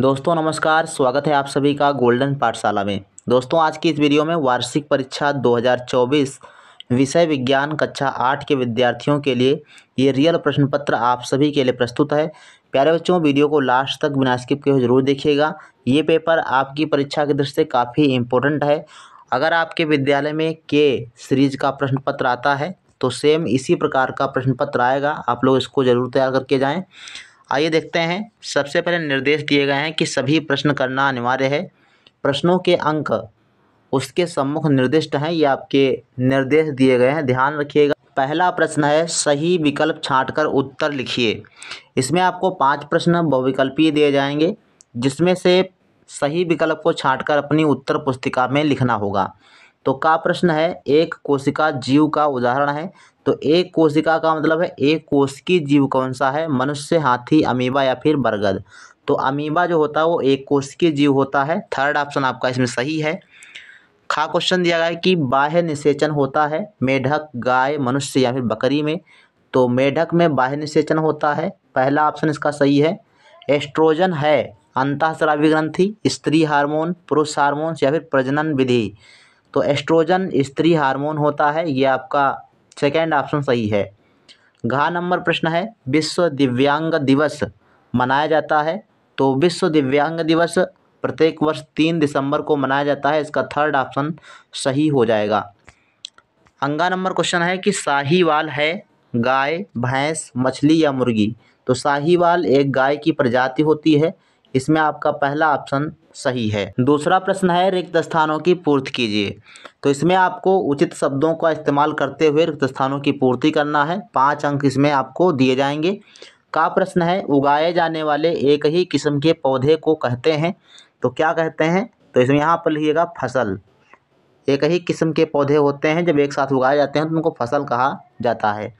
दोस्तों नमस्कार स्वागत है आप सभी का गोल्डन पाठशाला में दोस्तों आज की इस वीडियो में वार्षिक परीक्षा 2024 विषय विज्ञान कक्षा आठ के विद्यार्थियों के लिए ये रियल प्रश्न पत्र आप सभी के लिए प्रस्तुत है प्यारे बच्चों वीडियो को लास्ट तक बिना स्किप के जरूर देखिएगा ये पेपर आपकी परीक्षा की दृष्टि से काफ़ी इम्पोर्टेंट है अगर आपके विद्यालय में के सीरीज का प्रश्न पत्र आता है तो सेम इसी प्रकार का प्रश्न पत्र आएगा आप लोग इसको ज़रूर तैयार करके जाएँ आइए देखते हैं सबसे पहले निर्देश दिए गए हैं कि सभी प्रश्न करना अनिवार्य है प्रश्नों के अंक उसके सम्मुख निर्दिष्ट हैं ये आपके निर्देश दिए गए हैं ध्यान रखिएगा पहला प्रश्न है सही विकल्प छांटकर उत्तर लिखिए इसमें आपको पांच प्रश्न बहुविकल्पीय दिए जाएंगे जिसमें से सही विकल्प को छांटकर अपनी उत्तर पुस्तिका में लिखना होगा तो का प्रश्न है एक कोशिका जीव का उदाहरण है तो एक कोशिका का मतलब है एक कोश की जीव कौन सा है मनुष्य हाथी अमीबा या फिर बरगद तो अमीबा जो होता है वो एक कोश की जीव होता है थर्ड ऑप्शन आपका इसमें सही है खा क्वेश्चन दिया गया है कि बाह्य निषेचन होता है मेढक गाय मनुष्य या फिर बकरी में तो मेढक में बाह्य निषेचन होता है पहला ऑप्शन इसका सही है एस्ट्रोजन है अंतःस्रावी ग्रंथि स्त्री हार्मोन पुरुष हार्मोन या फिर प्रजनन विधि तो एस्ट्रोजन स्त्री हार्मोन होता है ये आपका सेकेंड ऑप्शन सही है घा नंबर प्रश्न है विश्व दिव्यांग दिवस मनाया जाता है तो विश्व दिव्यांग दिवस प्रत्येक वर्ष तीन दिसंबर को मनाया जाता है इसका थर्ड ऑप्शन सही हो जाएगा अंगा नंबर क्वेश्चन है कि साहीवाल है गाय भैंस मछली या मुर्गी तो साहीवाल एक गाय की प्रजाति होती है इसमें आपका पहला ऑप्शन सही है दूसरा प्रश्न है रिक्त स्थानों की पूर्ति कीजिए तो इसमें आपको उचित शब्दों का इस्तेमाल करते हुए रिक्त स्थानों की पूर्ति करना है पाँच अंक इसमें आपको दिए जाएंगे का प्रश्न है उगाए जाने वाले एक ही किस्म के पौधे को कहते हैं तो क्या कहते हैं तो इसमें यहाँ पर लिखिएगा फसल एक ही किस्म के पौधे होते हैं जब एक साथ उगाए जाते हैं तो उनको फसल कहा जाता है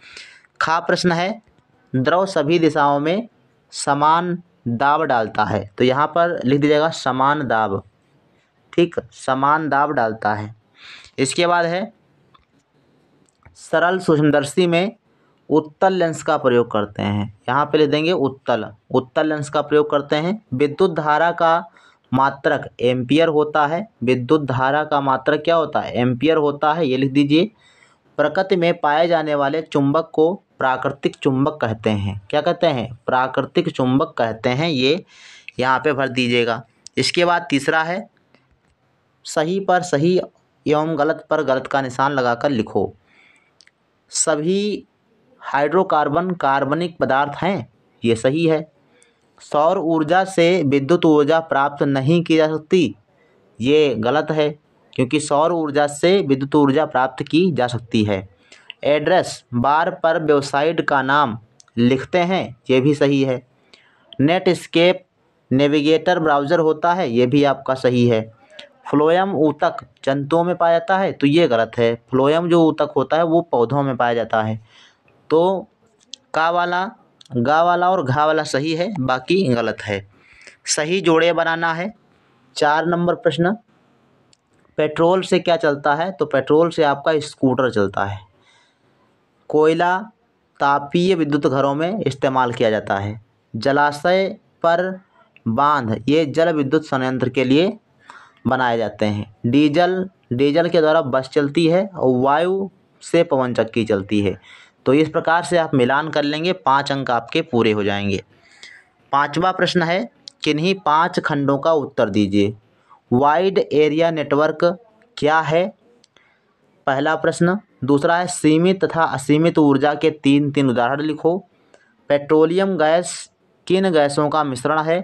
खा प्रश्न है द्रव सभी दिशाओं में समान दाब डालता है तो यहाँ पर लिख दीजिएगा समान दाब ठीक समान दाब डालता है इसके बाद है सरल सूक्ष्मदर्शी में उत्तल लेंस का प्रयोग करते हैं यहाँ पे लिख देंगे उत्तल उत्तल लेंस का प्रयोग करते हैं विद्युत धारा का मात्रक एम्पियर होता है विद्युत धारा का मात्रक क्या होता है एम्पियर होता है ये लिख दीजिए प्रकृति में पाए जाने वाले चुंबक को प्राकृतिक चुंबक कहते हैं क्या कहते हैं प्राकृतिक चुंबक कहते हैं ये यहाँ पे भर दीजिएगा इसके बाद तीसरा है सही पर सही एवं गलत पर गलत का निशान लगाकर लिखो सभी हाइड्रोकार्बन कार्बनिक पदार्थ हैं ये सही है सौर ऊर्जा से विद्युत ऊर्जा प्राप्त नहीं की जा सकती ये गलत है क्योंकि सौर ऊर्जा से विद्युत ऊर्जा प्राप्त की जा सकती है एड्रेस बार पर वेबसाइट का नाम लिखते हैं ये भी सही है नेटस्केप नेविगेटर ब्राउज़र होता है ये भी आपका सही है फ्लोयम ऊतक जंतुओं में पाया जाता है तो ये गलत है फ्लोयम जो ऊतक होता है वो पौधों में पाया जाता है तो का वाला गा वाला और घा वाला सही है बाकी गलत है सही जोड़े बनाना है चार नंबर प्रश्न पेट्रोल से क्या चलता है तो पेट्रोल से आपका स्कूटर चलता है कोयला तापीय विद्युत घरों में इस्तेमाल किया जाता है जलाशय पर बांध ये जल विद्युत संयंत्र के लिए बनाए जाते हैं डीजल डीजल के द्वारा बस चलती है और वायु से पवन चक्की चलती है तो इस प्रकार से आप मिलान कर लेंगे पाँच अंक आपके पूरे हो जाएंगे पांचवा प्रश्न है किन्हीं पांच खंडों का उत्तर दीजिए वाइड एरिया नेटवर्क क्या है पहला प्रश्न दूसरा है सीमित तथा असीमित ऊर्जा के तीन तीन उदाहरण लिखो पेट्रोलियम गैस किन गैसों का मिश्रण है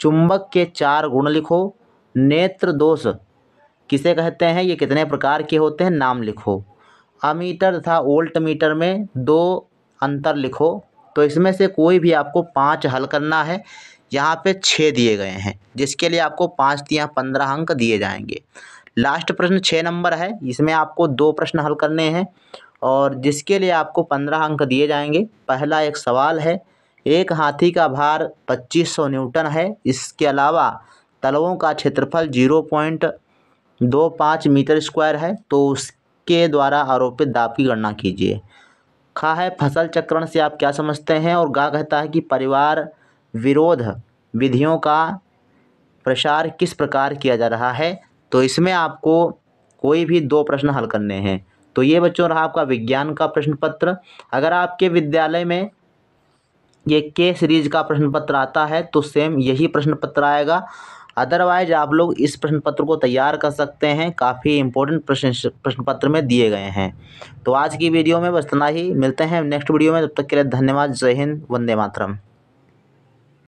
चुंबक के चार गुण लिखो नेत्र दोष किसे कहते हैं ये कितने प्रकार के होते हैं नाम लिखो अमीटर तथा ओल्ट मीटर में दो अंतर लिखो तो इसमें से कोई भी आपको पाँच हल करना है यहाँ पे छः दिए गए हैं जिसके लिए आपको पाँच दिया पंद्रह अंक दिए जाएंगे लास्ट प्रश्न छः नंबर है इसमें आपको दो प्रश्न हल करने हैं और जिसके लिए आपको पंद्रह अंक दिए जाएंगे पहला एक सवाल है एक हाथी का भार पच्चीस सौ न्यूटन है इसके अलावा तलवों का क्षेत्रफल जीरो पॉइंट दो पाँच मीटर स्क्वायर है तो उसके द्वारा आरोपित दाब की गणना कीजिए खा है फसल चक्रण से आप क्या समझते हैं और गा कहता है कि परिवार विरोध विधियों का प्रसार किस प्रकार किया जा रहा है तो इसमें आपको कोई भी दो प्रश्न हल करने हैं तो ये बच्चों रहा आपका विज्ञान का प्रश्न पत्र अगर आपके विद्यालय में ये के सीरीज का प्रश्न पत्र आता है तो सेम यही प्रश्न पत्र आएगा अदरवाइज आप लोग इस प्रश्न पत्र को तैयार कर सकते हैं काफ़ी इंपॉर्टेंट प्रश्न प्रश्न पत्र में दिए गए हैं तो आज की वीडियो में बस इतना ही मिलते हैं नेक्स्ट वीडियो में तब तक के लिए धन्यवाद जय हिंद वंदे मातरम